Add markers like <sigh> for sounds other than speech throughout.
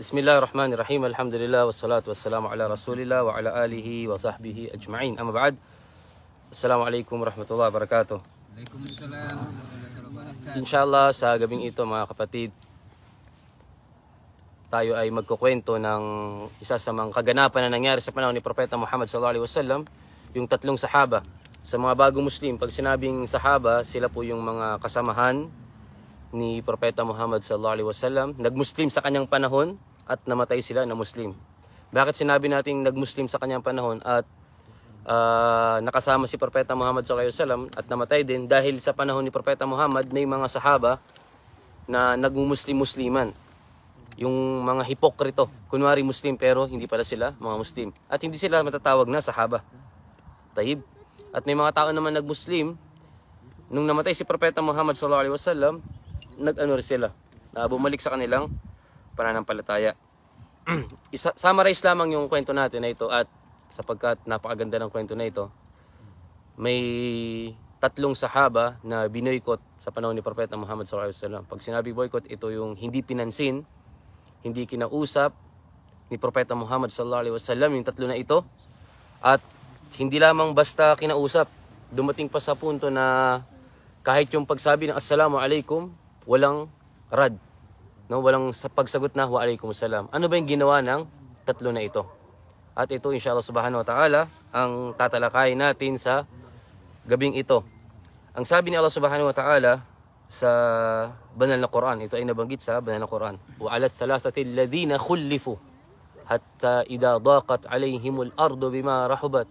Bismillahirrahmanirrahim. Alhamdulillah wassalatu wassalamu ala Rasulillah wa ala alihi wa sahbihi ajma'in. Amma ba'd. Assalamu alaikum warahmatullahi wabarakatuh. Waalaikumsalam. Inshallah sa gabing ito mga kapatid, tayo ay magkukwento ng isa sa mga kaganapan na nangyari sa panahon ni Propeta Muhammad sallallahu alaihi wasallam, yung tatlong sahaba. Sa mga bagong Muslim, pag sinabing sahaba, sila po yung mga kasamahan ni Propeta Muhammad sallallahu alaihi wasallam, nagmuslim sa kanyang panahon, at namatay sila na Muslim. Bakit sinabi nating muslim sa kanyang panahon at uh, nakasama si Propeta Muhammad sallallahu alaihi at namatay din dahil sa panahon ni Propeta Muhammad may mga sahaba na nag muslim musliman Yung mga hipokrito, kunwari Muslim pero hindi pala sila mga Muslim. At hindi sila matatawag na sahaba. Taib. At may mga tao naman nag-Muslim nung namatay si Propeta Muhammad sallallahu alaihi wasallam, nag-ano sila. Uh, bumalik sa kanilang pananampalataya. <clears throat> isa, summarize lamang yung kwento natin na ito at sapagkat napakaganda ng kwento na ito, may tatlong sahaba na binoykot sa panahon ni Propeta Muhammad SAW. Pag sinabi boycott, ito yung hindi pinansin, hindi kinausap ni Propeta Muhammad SAW, yung tatlo na ito. At hindi lamang basta kinausap, dumating pa sa punto na kahit yung pagsabi ng Assalamu Alaikum, walang rad, No, walang sa pagsagot na wa alaikum salam. Ano ba yung ginawa ng tatlo na ito? At ito inshallah subhanahu wa ta'ala ang tatalakayin natin sa gabing ito. Ang sabi ni Allah subhanahu wa ta'ala sa banal na Quran, ito ay nabanggit sa banal na Quran. Wa ala thalathati alladhina khulifu hatta idha daqat alayhim al-ardu bima rahubat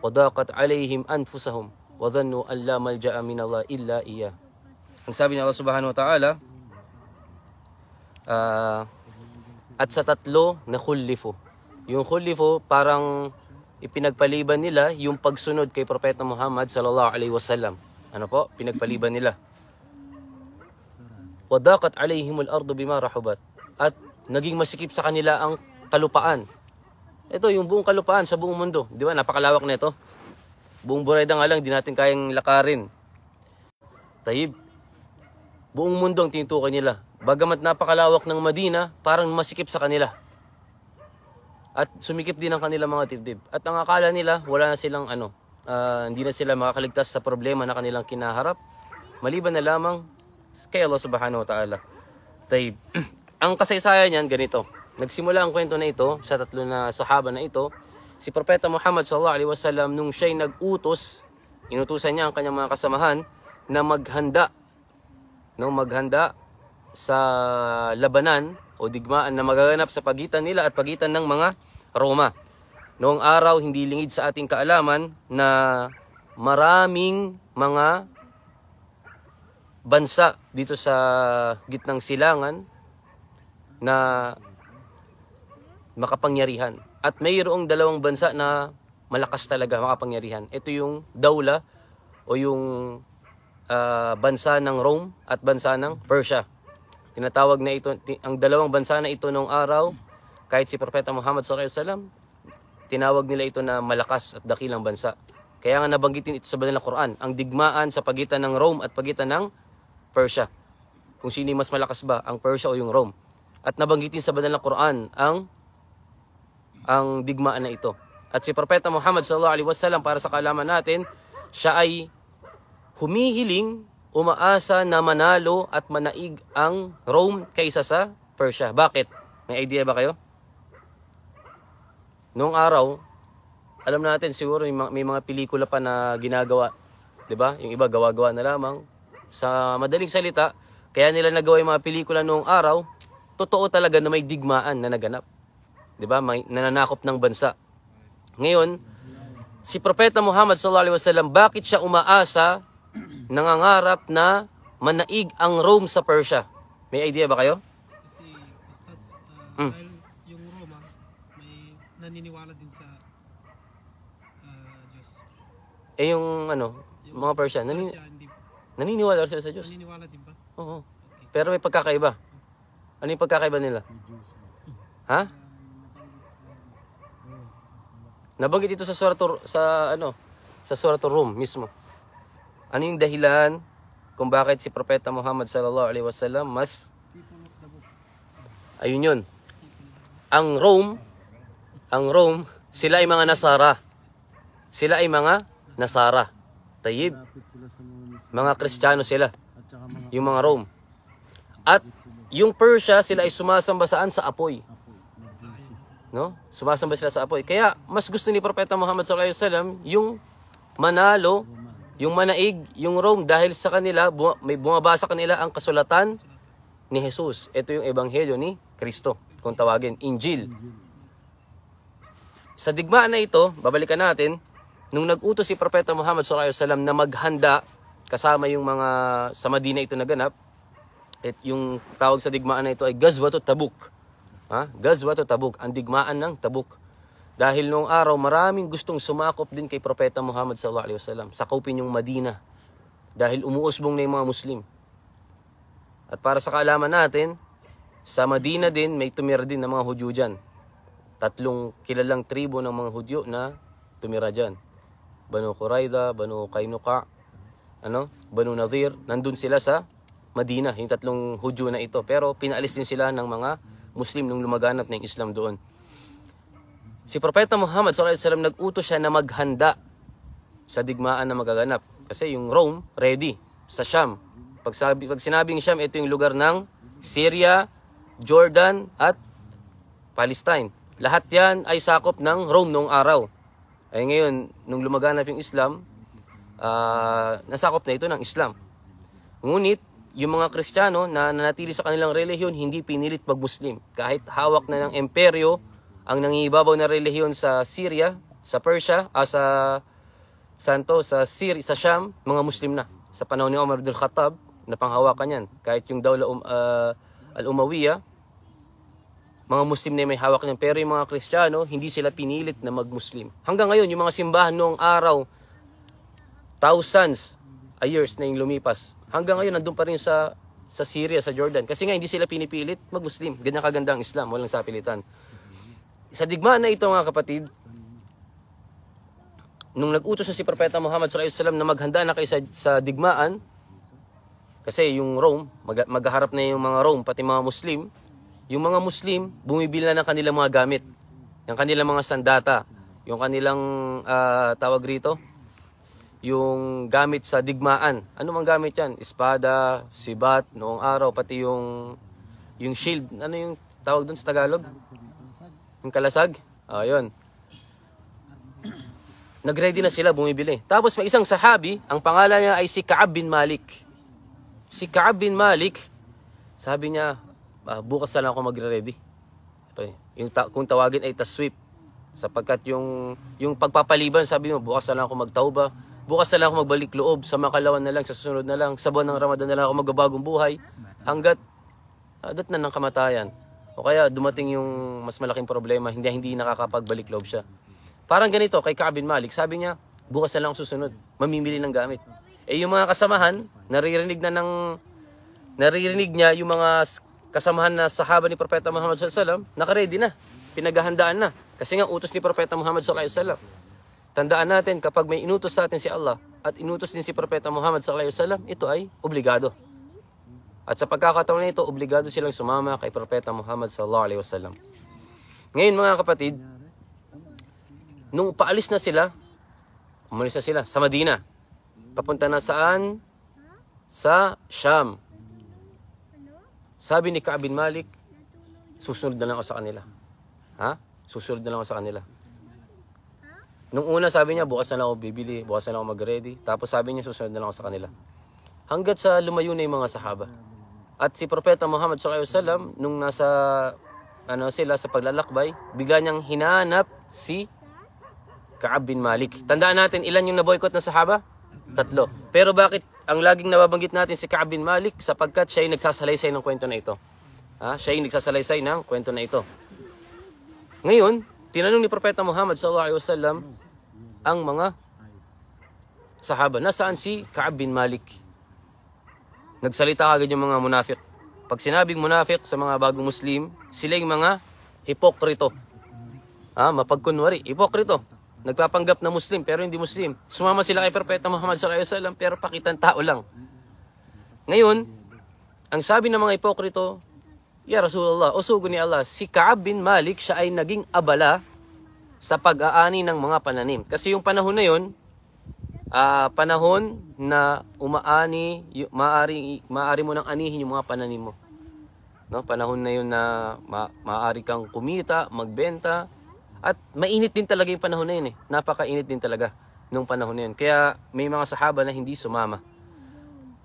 wa daqat alayhim anfusahum wa dhannu an la malja'a min Allah illa iya. Ang sabi ni Allah subhanahu wa ta'ala Ah, at sa tatlo na khullifu. Yung khullifu parang ipinagpaliban nila yung pagsunod kay Propeta Muhammad sallallahu alaihi wasallam. Ano po? Pinagpaliban nila. Wadaqat alaihimul ardu bima rahubat. At naging masikip sa kanila ang kalupaan. Ito yung buong kalupaan sa buong mundo. Di ba? Napakalawak na ito. Buong Burayda nga lang, di natin kayang lakarin. Tayib. Buong mundo ang tinutukan nila. Bagamat napakalawak ng Madina, parang masikip sa kanila. At sumikip din ang kanilang mga dibdib. At ang akala nila, wala na silang ano, uh, hindi na sila makakaligtas sa problema na kanilang kinaharap. Maliban na lamang kay Allah subhanahu wa ta'ala. Taib. <clears throat> ang kasaysayan niyan ganito. Nagsimula ang kwento na ito sa tatlo na sahaba na ito. Si Propeta Muhammad sallallahu alaihi wasallam nung siya'y nag-utos, inutusan niya ang kanyang mga kasamahan na maghanda no maghanda sa labanan o digmaan na magaganap sa pagitan nila at pagitan ng mga Roma. Noong araw, hindi lingid sa ating kaalaman na maraming mga bansa dito sa gitnang silangan na makapangyarihan. At mayroong dalawang bansa na malakas talaga makapangyarihan. Ito yung Daula o yung uh, bansa ng Rome at bansa ng Persia. Tinatawag na ito, ang dalawang bansa na ito noong araw, kahit si Propeta Muhammad SAW, tinawag nila ito na malakas at dakilang bansa. Kaya nga nabanggitin ito sa banal na Quran, ang digmaan sa pagitan ng Rome at pagitan ng Persia. Kung sino mas malakas ba, ang Persia o yung Rome. At nabanggitin sa banal na Quran ang ang digmaan na ito. At si Propeta Muhammad sallallahu alaihi wasallam para sa kaalaman natin, siya ay humihiling umaasa na manalo at manaig ang Rome kaysa sa Persia. Bakit? May idea ba kayo? Noong araw, alam natin siguro may mga, may mga pelikula pa na ginagawa, 'di ba? Yung iba gawa-gawa na lamang sa madaling salita, kaya nila nagawa yung mga pelikula noong araw, totoo talaga na may digmaan na naganap. 'Di ba? May nananakop ng bansa. Ngayon, si Propeta Muhammad sallallahu alaihi wasallam, bakit siya umaasa nangangarap na manaig ang Rome sa Persia. May idea ba kayo? Kasi hmm. uh, mm. dahil yung Roma may naniniwala din sa uh, Diyos. Eh yung ano, yung mga Persia, nanin Persia hindi. naniniwala sila sa Diyos. Naniniwala din ba? Oo. Okay. Pero may pagkakaiba. Ano yung pagkakaiba nila? Ha? Ah, Nabanggit ito sa surator sa ano, sa surator Rome mismo. Ano yung dahilan kung bakit si Propeta Muhammad sallallahu alaihi wasallam mas Ayun yun. Ang Rome, ang Rome, sila ay mga Nasara. Sila ay mga Nasara. Tayib. Mga Kristiyano sila. Yung mga Rome. At yung Persia, sila ay sumasamba saan? Sa apoy. No? Sumasamba sila sa apoy. Kaya mas gusto ni Propeta Muhammad sallallahu alaihi wasallam yung manalo yung manaig, yung Rome, dahil sa kanila, may bumabasa kanila ang kasulatan ni Jesus. Ito yung ebanghelyo ni Kristo, kung tawagin, Injil. Sa digmaan na ito, babalikan natin, nung nag-utos si Propeta Muhammad sallallahu alaihi na maghanda kasama yung mga sa Madina ito naganap, at yung tawag sa digmaan na ito ay Gazwa to Tabuk. Ha? Gazwa to Tabuk, ang digmaan ng Tabuk. Dahil noong araw, maraming gustong sumakop din kay Propeta Muhammad sallallahu alaihi wasallam. Sakupin yung Madina. Dahil umuusbong na yung mga Muslim. At para sa kaalaman natin, sa Madina din, may tumira din ng mga Hudyo dyan. Tatlong kilalang tribo ng mga Hudyo na tumira dyan. Banu Qurayda, Banu Kainuka, ano, Banu Nadir, nandun sila sa Madina, yung tatlong Hudyo na ito. Pero pinaalis din sila ng mga Muslim nung lumaganap ng Islam doon. Si Propeta Muhammad SAW nag-utos siya na maghanda sa digmaan na magaganap. Kasi yung Rome, ready. Sa Sham. Pag, sabi, pag sinabing Sham, ito yung lugar ng Syria, Jordan, at Palestine. Lahat yan ay sakop ng Rome noong araw. Ay eh, ngayon, nung lumaganap yung Islam, uh, nasakop na ito ng Islam. Ngunit, yung mga Kristiyano na nanatili sa kanilang relihiyon, hindi pinilit mag-Muslim. Kahit hawak na ng imperyo, ang nangibabaw na relihiyon sa Syria, sa Persia, ah, sa Santo, sa Syria, sa Sham, mga Muslim na. Sa panahon ni Umar ibn Khattab, napanghawakan yan. Kahit yung Dawla um, uh, al-Umawiya, mga Muslim na may hawak niyan. Pero yung mga Kristiyano, hindi sila pinilit na mag-Muslim. Hanggang ngayon, yung mga simbahan noong araw, thousands a years na yung lumipas. Hanggang ngayon, nandun pa rin sa, sa Syria, sa Jordan. Kasi nga, hindi sila pinipilit mag-Muslim. Ganyan kaganda ang Islam, walang sapilitan. Sa digmaan na ito mga kapatid, nung nag-utos na si Propeta Muhammad SAW na maghanda na kayo sa, sa digmaan, kasi yung Rome, mag, maghaharap na yung mga Rome, pati mga Muslim, yung mga Muslim, bumibili na ng kanilang mga gamit, yung kanilang mga sandata, yung kanilang uh, tawag rito, yung gamit sa digmaan. Ano mang gamit yan? Espada, sibat, noong araw, pati yung, yung shield. Ano yung tawag doon sa Tagalog? Yung kalasag. O, ah, yun. Nagready na sila bumibili. Tapos may isang sahabi, ang pangalan niya ay si Kaab bin Malik. Si Kaab bin Malik, sabi niya, ah, bukas na lang ako magre-ready. Ito, yung ta- kung tawagin ay taswip. Sapagkat yung, yung pagpapaliban, sabi mo, bukas na lang ako magtauba. Bukas na lang ako magbalik loob. Sa makalawan na lang, sa susunod na lang. Sa buwan ng Ramadan na lang ako magbabagong buhay. Hanggat, adat ah, na ng kamatayan. O kaya dumating yung mas malaking problema, hindi hindi nakakapagbalik loob siya. Parang ganito kay Kabin Malik, sabi niya, bukas na lang susunod, mamimili ng gamit. Eh yung mga kasamahan, naririnig na ng naririnig niya yung mga kasamahan na sahaba ni Propeta Muhammad sallallahu alaihi wasallam, nakaready na. Pinaghahandaan na. Kasi nga utos ni Propeta Muhammad sallallahu alaihi wasallam. Tandaan natin kapag may inutos sa atin si Allah at inutos din si Propeta Muhammad sallallahu alaihi wasallam, ito ay obligado. At sa pagkakataon nito, obligado silang sumama kay Propeta Muhammad sallallahu alaihi wasallam. Ngayon mga kapatid, nung paalis na sila, umalis na sila sa Madina. Papunta na saan? Sa Sham. Sabi ni Ka'ab bin Malik, susunod na lang ako sa kanila. Ha? Susunod na lang ako sa kanila. Nung una sabi niya, bukas na lang ako bibili, bukas na lang ako mag-ready. Tapos sabi niya, susunod na lang ako sa kanila. Hanggat sa lumayo na yung mga sahaba. At si Propeta Muhammad sallallahu alaihi wasallam nung nasa ano sila sa paglalakbay, bigla niyang hinanap si Kaab bin Malik. Tandaan natin ilan yung na-boycott na sahaba? Tatlo. Pero bakit ang laging nababanggit natin si Kaab bin Malik sapagkat siya yung nagsasalaysay ng kwento na ito. Ha? Siya yung nagsasalaysay ng kwento na ito. Ngayon, tinanong ni Propeta Muhammad sallallahu alaihi wasallam ang mga sahaba, nasaan si Kaab bin Malik? Nagsalita agad yung mga munafik. Pag sinabing munafik sa mga bagong Muslim, sila yung mga hipokrito. Ah, mapagkunwari, hipokrito. Nagpapanggap na Muslim pero hindi Muslim. Sumama sila kay Propeta Muhammad sallallahu alaihi wasallam pero pakitan tao lang. Ngayon, ang sabi ng mga hipokrito, Ya Rasulullah, usugo ni Allah, si Kaab bin Malik siya ay naging abala sa pag-aani ng mga pananim. Kasi yung panahon na yun, uh, panahon na umaani, maari, maari mo nang anihin yung mga pananim mo. No, panahon na yun na ma maaari kang kumita, magbenta, at mainit din talaga yung panahon na yun eh. Napakainit din talaga nung panahon na yun. Kaya may mga sahaba na hindi sumama.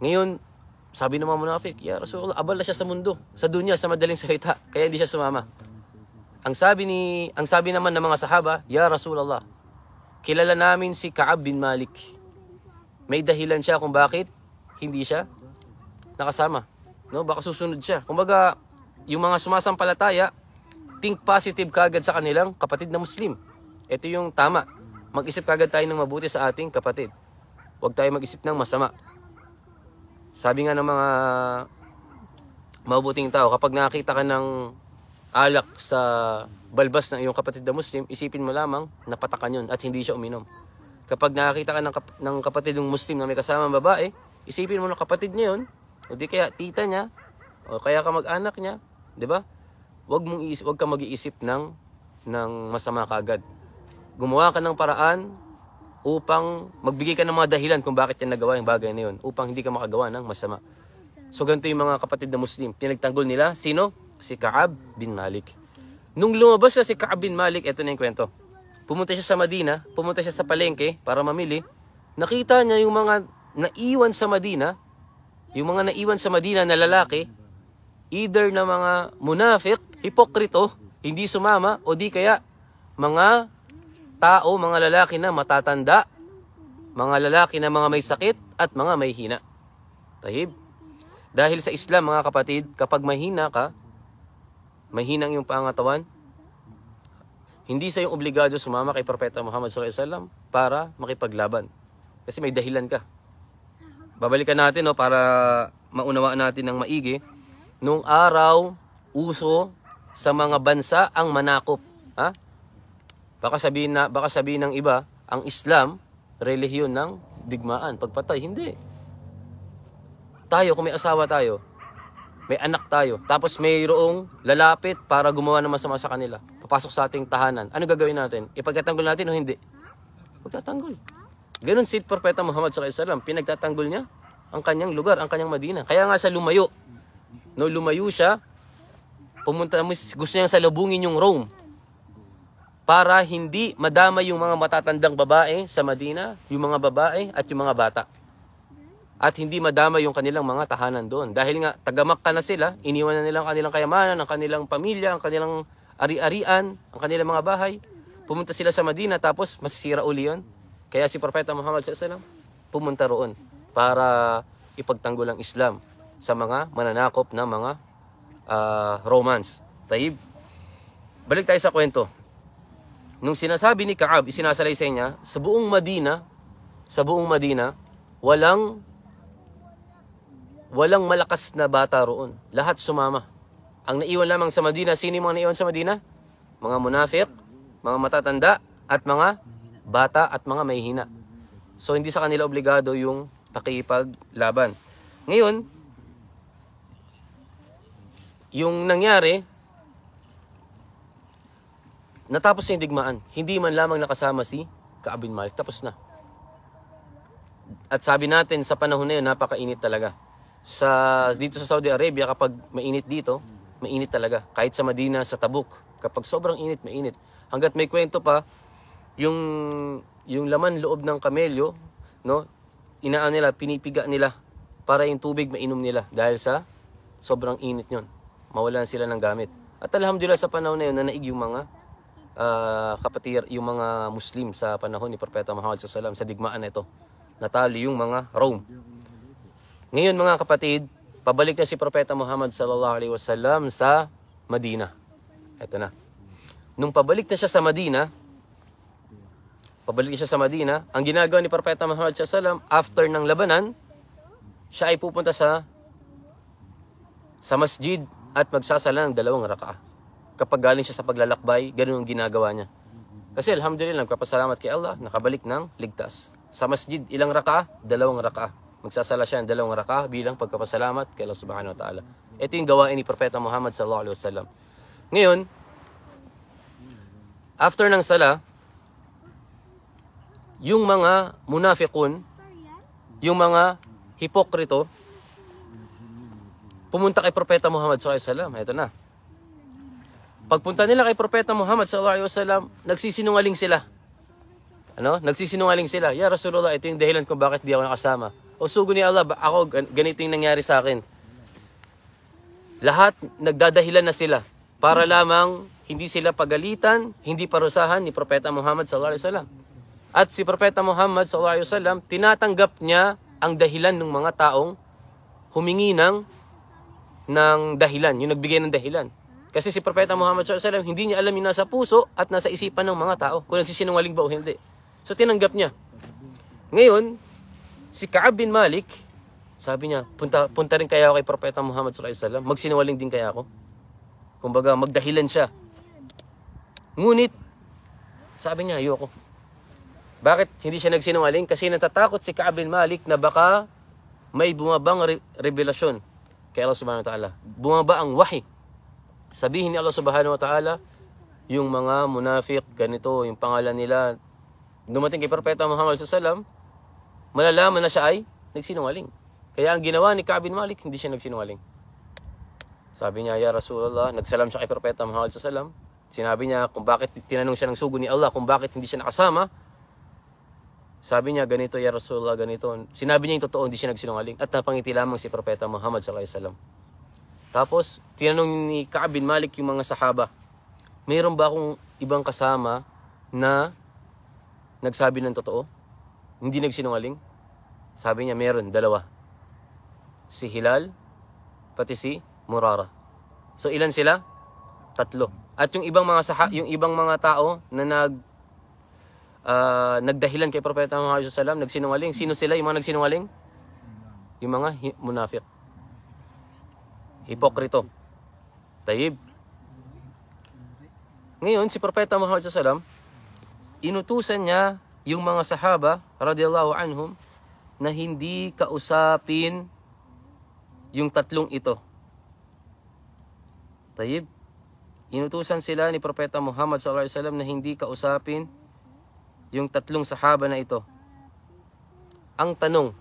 Ngayon, sabi ng mga munafik, Ya Rasulullah, abala siya sa mundo, sa dunya, sa madaling salita. Kaya hindi siya sumama. Ang sabi, ni, ang sabi naman ng mga sahaba, Ya Rasulullah, kilala namin si Kaab bin Malik may dahilan siya kung bakit hindi siya nakasama. No, baka susunod siya. Kumbaga, yung mga sumasampalataya, think positive kagad sa kanilang kapatid na Muslim. Ito yung tama. Mag-isip kagad tayo ng mabuti sa ating kapatid. Huwag tayo mag-isip ng masama. Sabi nga ng mga mabuting tao, kapag nakita ka ng alak sa balbas ng iyong kapatid na Muslim, isipin mo lamang na napatakan yun at hindi siya uminom. Kapag nakakita ka ng, kap- ng kapatid ng Muslim na may kasama babae, isipin mo na kapatid niya yun, o di kaya tita niya, o kaya ka mag-anak niya, di ba? Huwag mong iisip, huwag ka mag-iisip ng ng masama kaagad. Gumawa ka ng paraan upang magbigay ka ng mga dahilan kung bakit yan nagawa yung bagay na yun upang hindi ka makagawa ng masama. So ganito yung mga kapatid na Muslim. Pinagtanggol nila, sino? Si Kaab bin Malik. Nung lumabas na si Kaab bin Malik, eto na yung kwento. Pumunta siya sa Madina, pumunta siya sa palengke para mamili. Nakita niya yung mga naiwan sa Madina, yung mga naiwan sa Madina na lalaki, either na mga munafik, hipokrito, hindi sumama, o di kaya mga tao, mga lalaki na matatanda, mga lalaki na mga may sakit, at mga may hina. Tahib. Dahil sa Islam, mga kapatid, kapag mahina ka, mahinang yung pangatawan, hindi sa iyong obligado sumama kay Propeta Muhammad sallallahu alaihi wasallam para makipaglaban. Kasi may dahilan ka. Babalikan natin no para maunawaan natin ng maigi. Nung araw, uso sa mga bansa ang manakop. Ha? Baka sabihin na baka sabihin ng iba, ang Islam relihiyon ng digmaan, pagpatay. Hindi. Tayo, kung may asawa tayo, may anak tayo, tapos mayroong lalapit para gumawa ng masama sa kanila papasok sa ating tahanan, ano gagawin natin? Ipagtatanggol natin o hindi? Pagtatanggol. Ganon si Propeta Muhammad SAW, pinagtatanggol niya ang kanyang lugar, ang kanyang Madina. Kaya nga sa lumayo, no, lumayo siya, pumunta, gusto niyang salubungin yung Rome para hindi madama yung mga matatandang babae sa Madina, yung mga babae at yung mga bata. At hindi madama yung kanilang mga tahanan doon. Dahil nga, tagamak ka na sila, iniwan na nilang kanilang kayamanan, ang kanilang pamilya, ang kanilang ari-arian ang kanilang mga bahay. Pumunta sila sa Madina tapos masisira uli yun. Kaya si Propeta Muhammad SAW pumunta roon para ipagtanggol ang Islam sa mga mananakop na mga uh, Romans. Taib. Balik tayo sa kwento. Nung sinasabi ni Kaab, isinasalaysay niya, sa buong Madina, sa buong Madina, walang walang malakas na bata roon. Lahat sumama ang naiwan lamang sa Madina, sino mga naiwan sa Madina? Mga munafik, mga matatanda, at mga bata at mga mahihina. So hindi sa kanila obligado yung pakipaglaban. Ngayon, yung nangyari, natapos na yung digmaan. Hindi man lamang nakasama si Kaabin Malik. Tapos na. At sabi natin, sa panahon na yun, napakainit talaga. Sa, dito sa Saudi Arabia, kapag mainit dito, mainit talaga. Kahit sa Madina, sa Tabuk. Kapag sobrang init, mainit. Hanggat may kwento pa, yung, yung laman loob ng kamelyo, no, inaan nila, pinipiga nila para yung tubig mainom nila dahil sa sobrang init yon Mawalan sila ng gamit. At alhamdulillah sa panahon na yun, nanaig yung mga uh, kapatir, yung mga Muslim sa panahon ni Propeta Muhammad sa digmaan na ito. Natalo yung mga Rome. Ngayon mga kapatid, Pabalik na si Propeta Muhammad sallallahu alaihi wasallam sa Madina. Ito na. Nung pabalik na siya sa Madina, pabalik na siya sa Madina, ang ginagawa ni Propeta Muhammad sallallahu alaihi wasallam after ng labanan, siya ay pupunta sa sa masjid at magsasala ng dalawang raka'a. Kapag galing siya sa paglalakbay, ganun ang ginagawa niya. Kasi alhamdulillah, nagpapasalamat kay Allah, nakabalik ng ligtas. Sa masjid, ilang raka? Dalawang raka. Magsasala siya ng dalawang raka bilang pagkapasalamat kay Allah subhanahu wa ta'ala. Ito yung gawain ni Propeta Muhammad sallallahu alaihi wasallam. Ngayon, after ng sala, yung mga munafikun, yung mga hipokrito, pumunta kay Propeta Muhammad sallallahu alaihi wasallam. Ito na. Pagpunta nila kay Propeta Muhammad sallallahu alaihi wasallam, nagsisinungaling sila. Ano? Nagsisinungaling sila. Ya Rasulullah, ito yung dahilan kung bakit di ako nakasama. O sugo ni Allah, ako, ganito yung nangyari sa akin. Lahat nagdadahilan na sila para lamang hindi sila pagalitan, hindi parusahan ni Propeta Muhammad sallallahu alaihi wasallam. At si Propeta Muhammad sallallahu alaihi wasallam tinatanggap niya ang dahilan ng mga taong humingi ng ng dahilan, yung nagbigay ng dahilan. Kasi si Propeta Muhammad sallallahu alaihi wasallam hindi niya alam yung nasa puso at nasa isipan ng mga tao kung nagsisinungaling ba o hindi. So tinanggap niya. Ngayon, Si Kaab bin Malik, sabi niya, punta, punta rin kaya ako kay Propeta Muhammad sallallahu alaihi wasallam. Magsinungaling din kaya ako. Kumbaga, magdahilan siya. Ngunit, sabi niya, ayoko. Bakit hindi siya nagsinawaling? Kasi natatakot si Kaab bin Malik na baka may bumabang re- revelasyon kay Allah subhanahu wa ta'ala. Bumaba ang wahi. Sabihin ni Allah subhanahu wa ta'ala, yung mga munafik, ganito, yung pangalan nila, dumating kay Propeta Muhammad sallallahu alaihi wasallam, malalaman na siya ay nagsinungaling. Kaya ang ginawa ni Ka'b Malik, hindi siya nagsinungaling. Sabi niya, Ya Rasulullah, nagsalam siya kay Propeta Muhammad sa salam. Sinabi niya kung bakit tinanong siya ng sugo ni Allah, kung bakit hindi siya nakasama. Sabi niya, ganito, Ya Rasulullah, ganito. Sinabi niya yung totoo, hindi siya nagsinungaling. At napangiti lamang si Propeta Muhammad sa salam. Tapos, tinanong ni Ka'b Malik yung mga sahaba, mayroon ba akong ibang kasama na nagsabi ng totoo? Hindi nagsinungaling? Sabi niya meron, dalawa. Si Hilal, pati si Murara. So ilan sila? Tatlo. At yung ibang mga saha, yung ibang mga tao na nag uh, nagdahilan kay Propeta Muhammad sallallahu alaihi nagsinungaling. Sino sila yung mga nagsinungaling? Yung mga munafik. Hipokrito. Tayyib. Ngayon, si Propeta Muhammad sallallahu alaihi inutusan niya yung mga sahaba radhiyallahu anhum na hindi kausapin yung tatlong ito. Tayyib, inutusan sila ni Propeta Muhammad sallallahu alaihi wasallam na hindi kausapin yung tatlong sahaba na ito. Ang tanong,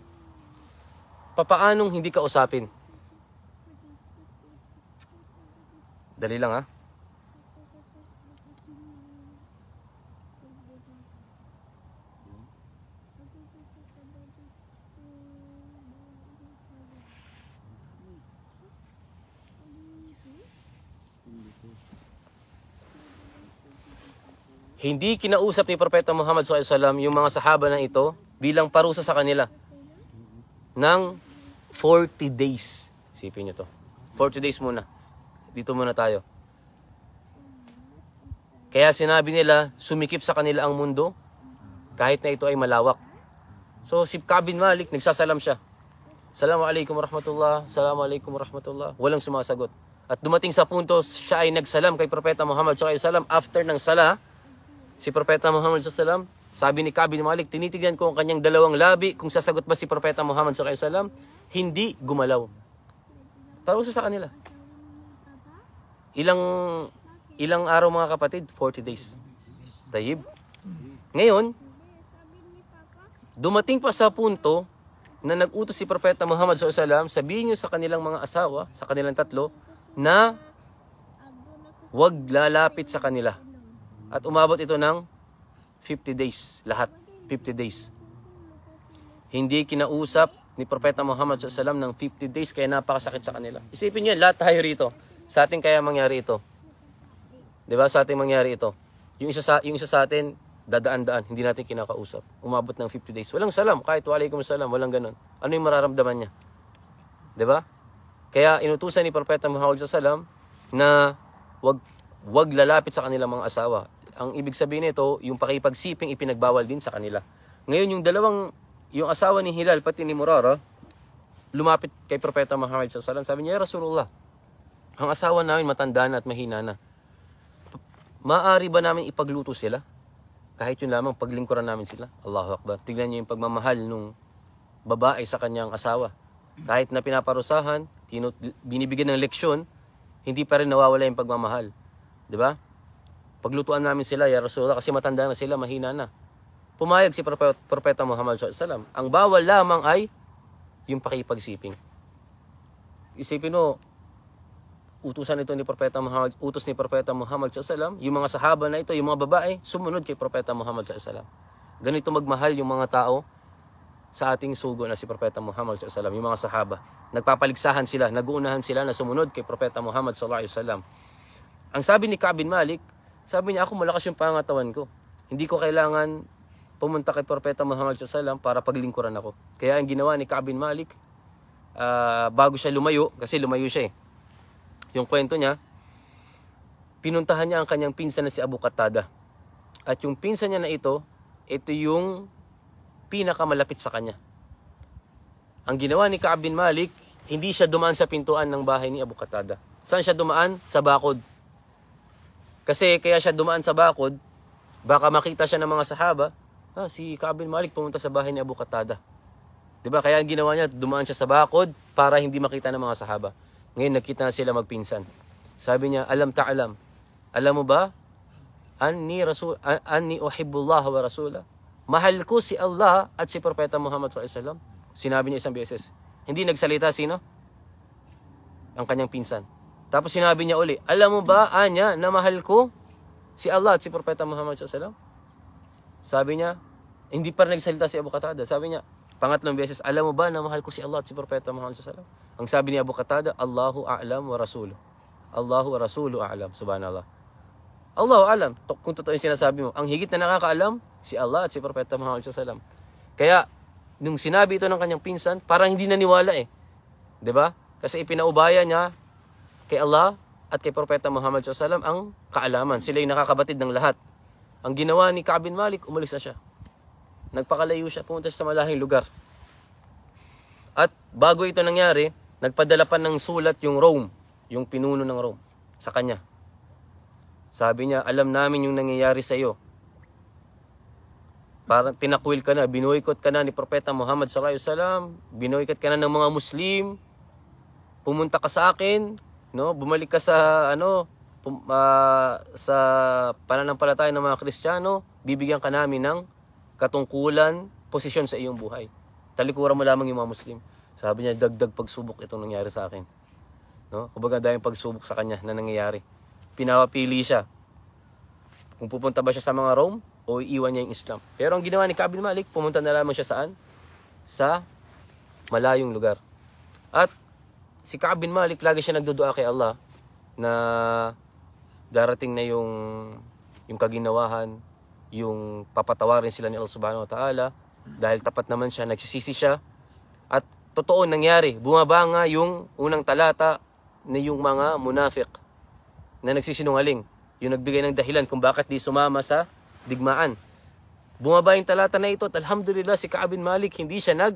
papaanong hindi kausapin? Dali lang ha. Hindi kinausap ni Propeta Muhammad SAW yung mga sahaba na ito bilang parusa sa kanila ng 40 days. Sipin nyo to. 40 days muna. Dito muna tayo. Kaya sinabi nila, sumikip sa kanila ang mundo kahit na ito ay malawak. So si Kabin Malik, nagsasalam siya. Salamu alaikum rahmatullah, salamu alaikum rahmatullah. Walang sumasagot. At dumating sa punto, siya ay nagsalam kay Propeta Muhammad SAW after ng sala, Si Propeta Muhammad SAW, sabi ni Kabi Malik, tinitigan ko ang kanyang dalawang labi kung sasagot ba si Propeta Muhammad SAW, hindi gumalaw. Paruso sa kanila. Ilang ilang araw mga kapatid? 40 days. Tayib. Ngayon, dumating pa sa punto na nag-utos si Propeta Muhammad SAW, sabihin nyo sa kanilang mga asawa, sa kanilang tatlo, na wag lalapit sa kanila at umabot ito ng 50 days. Lahat. 50 days. Hindi kinausap ni Propeta Muhammad SAW ng 50 days kaya napakasakit sa kanila. Isipin nyo yan, lahat tayo rito. Sa atin kaya mangyari ito. ba diba? Sa atin mangyari ito. Yung isa sa, yung isa sa atin, dadaan-daan, hindi natin kinakausap. Umabot ng 50 days. Walang salam, kahit walaikum salam, walang ganun. Ano yung mararamdaman niya? ba diba? Kaya inutusan ni Propeta Muhammad SAW na wag wag lalapit sa kanilang mga asawa. Ang ibig sabihin nito, yung pakipagsiping ipinagbawal din sa kanila. Ngayon, yung dalawang, yung asawa ni Hilal pati ni Murara, lumapit kay Propeta Muhammad SAW. Sabi niya, Ya Rasulullah, ang asawa namin matanda na at mahina na. Maari ba namin ipagluto sila? Kahit yun lamang, paglingkuran namin sila. Allahu Akbar. Tignan niyo yung pagmamahal ng babae sa kanyang asawa. Kahit na pinaparusahan, tinut- binibigyan ng leksyon, hindi pa rin nawawala yung pagmamahal. 'di ba? Paglutuan namin sila, ya Rasulullah, kasi matanda na sila, mahina na. Pumayag si Propeta Muhammad SAW. Ang bawal lamang ay yung pakipagsiping. Isipin mo, utusan ito ni Propeta Muhammad, utos ni Propeta Muhammad SAW, yung mga sahaba na ito, yung mga babae, sumunod kay Propeta Muhammad SAW. Ganito magmahal yung mga tao sa ating sugo na si Propeta Muhammad SAW, yung mga sahaba. Nagpapaligsahan sila, nag-uunahan sila na sumunod kay Propeta Muhammad SAW. Ang sabi ni Ka'b Malik, sabi niya, ako malakas yung pangatawan ko. Hindi ko kailangan pumunta kay Propeta Muhammad SAW para paglingkuran ako. Kaya ang ginawa ni Kabin Malik, uh, bago siya lumayo, kasi lumayo siya eh. Yung kwento niya, pinuntahan niya ang kanyang pinsan na si Abu Katada. At yung pinsan niya na ito, ito yung pinakamalapit sa kanya. Ang ginawa ni Kaab bin Malik, hindi siya dumaan sa pintuan ng bahay ni Abu Katada. Saan siya dumaan? Sa bakod. Kasi kaya siya dumaan sa bakod, baka makita siya ng mga sahaba, ah, si bin Malik pumunta sa bahay ni Abu Qatada. ba diba? Kaya ang ginawa niya, dumaan siya sa bakod para hindi makita ng mga sahaba. Ngayon nakita na sila magpinsan. Sabi niya, alam ta'alam, alam mo ba, anni, rasul, anni uhibbullah wa rasula. Mahal ko si Allah at si Propeta Muhammad SAW. Sinabi niya isang beses. Hindi nagsalita sino? Ang kanyang pinsan. Tapos sinabi niya uli, alam mo ba, Anya, na mahal ko si Allah at si Propeta Muhammad SAW? Sabi niya, hindi pa nagsalita si Abu Qatada. Sabi niya, pangatlong beses, alam mo ba na mahal ko si Allah at si Propeta Muhammad SAW? Ang sabi ni Abu Qatada, Allahu a'lam wa rasuluh. Allahu wa rasuluh a'lam. Subhanallah. Allahu alam. Kung totoo yung sinasabi mo, ang higit na nakakaalam, si Allah at si Propeta Muhammad SAW. Kaya, nung sinabi ito ng kanyang pinsan, parang hindi naniwala eh. ba? Diba? Kasi ipinaubaya niya kay Allah at kay Propeta Muhammad SAW ang kaalaman. Sila yung nakakabatid ng lahat. Ang ginawa ni Ka'b bin Malik, umalis na siya. Nagpakalayo siya, pumunta siya sa malahing lugar. At bago ito nangyari, nagpadala pa ng sulat yung Rome, yung pinuno ng Rome, sa kanya. Sabi niya, alam namin yung nangyayari sa iyo. Parang tinakwil ka na, binoykot ka na ni Propeta Muhammad SAW, binoykot ka na ng mga Muslim, pumunta ka sa akin, No, bumalik ka sa ano uh, sa pananampalataya ng mga Kristiyano, bibigyan ka namin ng katungkulan, posisyon sa iyong buhay. Talikuran mo lamang yung mga Muslim. Sabi niya, dagdag pagsubok itong nangyari sa akin. No? Kumbaga dahil pagsubok sa kanya na nangyayari. Pinapili siya. Kung pupunta ba siya sa mga Rome o iiwan niya yung Islam. Pero ang ginawa ni Kabil Malik, pumunta na lamang siya saan? Sa malayong lugar. At si Ka'ab bin Malik lagi siya nagdudua kay Allah na darating na yung yung kaginawahan, yung papatawarin sila ni Allah Subhanahu wa Ta'ala dahil tapat naman siya, nagsisisi siya. At totoo nangyari, bumaba nga yung unang talata na yung mga munafik na nagsisinungaling, yung nagbigay ng dahilan kung bakit di sumama sa digmaan. Bumaba yung talata na ito at alhamdulillah si Kaabin Malik hindi siya nag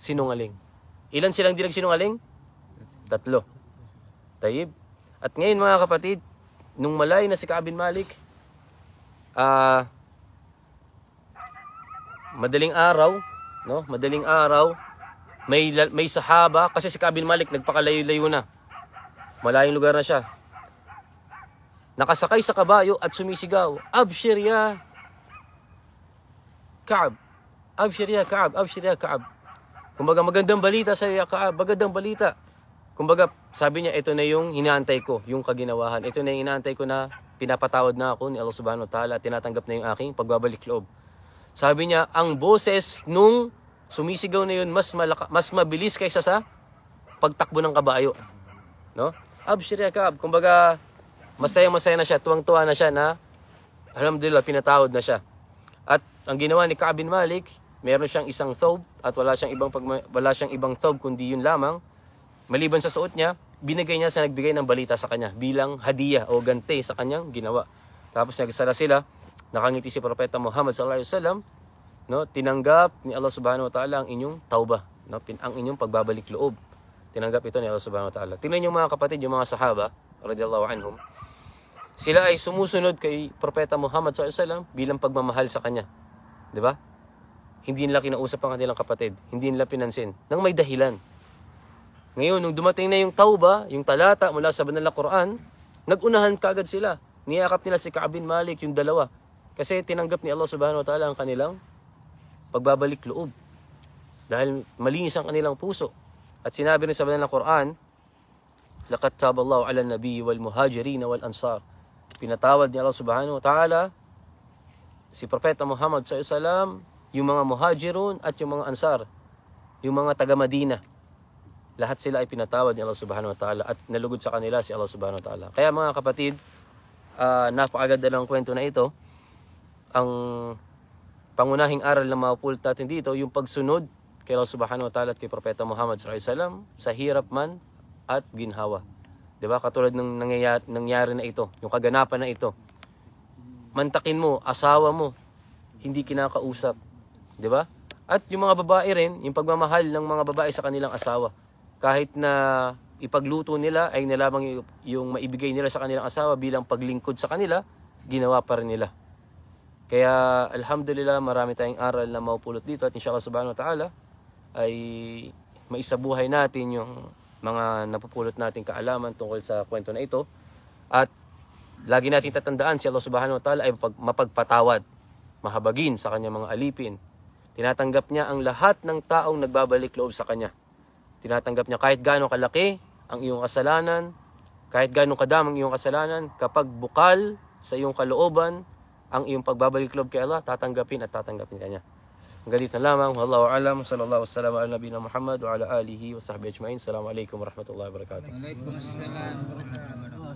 sinungaling. Ilan silang di nagsinungaling? Tatlo. Taib. At ngayon mga kapatid, nung malay na si Kaab Malik, uh, madaling araw, no? Madaling araw, may may sahaba kasi si Kaab Malik nagpakalayo-layo na. Malayong lugar na siya. Nakasakay sa kabayo at sumisigaw, "Abshir ya Kaab! Abshir ya Kaab! Abshir ya Kaab!" Kumbaga magandang balita sa iyo, Kaab. Magandang balita. Kumbaga, sabi niya, ito na yung hinaantay ko, yung kaginawahan. Ito na yung hinaantay ko na pinapatawad na ako ni Allah subhanahu wa ta'ala, tinatanggap na yung aking pagbabalik loob. Sabi niya, ang boses nung sumisigaw na yun, mas, malaka, mas mabilis kaysa sa pagtakbo ng kabayo. No? Abshir Yakab, kumbaga, masaya-masaya na siya, tuwang-tuwa na siya na, alhamdulillah, pinatawad na siya. At ang ginawa ni Kaab bin Malik, meron siyang isang thob at wala siyang ibang pag, wala siyang ibang thob kundi yun lamang Maliban sa suot niya, binigay niya sa nagbigay ng balita sa kanya bilang hadiah o gante sa kanyang ginawa. Tapos nagsala sila, nakangiti si Propeta Muhammad sallallahu alaihi wasallam, no? Tinanggap ni Allah subhanahu wa taala ang inyong tauba, no? ang inyong pagbabalik loob. Tinanggap ito ni Allah subhanahu wa taala. Tingnan niyo mga kapatid, yung mga sahaba radhiyallahu anhum, sila ay sumusunod kay Propeta Muhammad sallallahu alaihi wasallam bilang pagmamahal sa kanya. 'Di ba? Hindi nila kinausap ang kanilang kapatid, hindi nila pinansin nang may dahilan ngayon, nung dumating na yung tauba, yung talata mula sa banal na Quran, nagunahan kaagad sila. Niyakap nila si Kaab bin Malik, yung dalawa. Kasi tinanggap ni Allah subhanahu wa ta'ala ang kanilang pagbabalik loob. Dahil malinis ang kanilang puso. At sinabi rin sa banal na Quran, Lakat taballahu ala nabi wal muhajirin wal ansar. Pinatawad ni Allah subhanahu wa ta'ala si Propeta Muhammad sa yung mga muhajirun at yung mga ansar, yung mga taga Madina lahat sila ay pinatawad ni Allah Subhanahu wa Ta'ala at nalugod sa kanila si Allah Subhanahu wa Ta'ala. Kaya mga kapatid, uh, napakaganda ng kwento na ito. Ang pangunahing aral na mapulot natin dito, yung pagsunod kay Allah Subhanahu wa Ta'ala at kay Propeta Muhammad sallallahu sa hirap man at ginhawa. 'Di ba? Katulad ng nangyayari, nangyari na ito, yung kaganapan na ito. Mantakin mo, asawa mo, hindi kinakausap. 'Di ba? At yung mga babae rin, yung pagmamahal ng mga babae sa kanilang asawa kahit na ipagluto nila ay na yung maibigay nila sa kanilang asawa bilang paglingkod sa kanila, ginawa pa rin nila. Kaya alhamdulillah marami tayong aral na maupulot dito at inshallah subhanahu wa ta'ala ay maisabuhay natin yung mga napupulot nating kaalaman tungkol sa kwento na ito. At lagi nating tatandaan si Allah subhanahu wa ta'ala ay mapagpatawad, mahabagin sa kanyang mga alipin. Tinatanggap niya ang lahat ng taong nagbabalik loob sa kanya. Tinatanggap niya kahit gaano kalaki ang iyong kasalanan, kahit gaano kadamang iyong kasalanan, kapag bukal sa iyong kalooban, ang iyong pagbabalik-loob kay Allah, tatanggapin at tatanggapin kanya. Ang galit na lamang, wallahu alam, sallallahu wasallam ala nabina Muhammad wa ala alihi wa sahbihi ajma'in. Assalamu alaikum warahmatullahi wabarakatuh.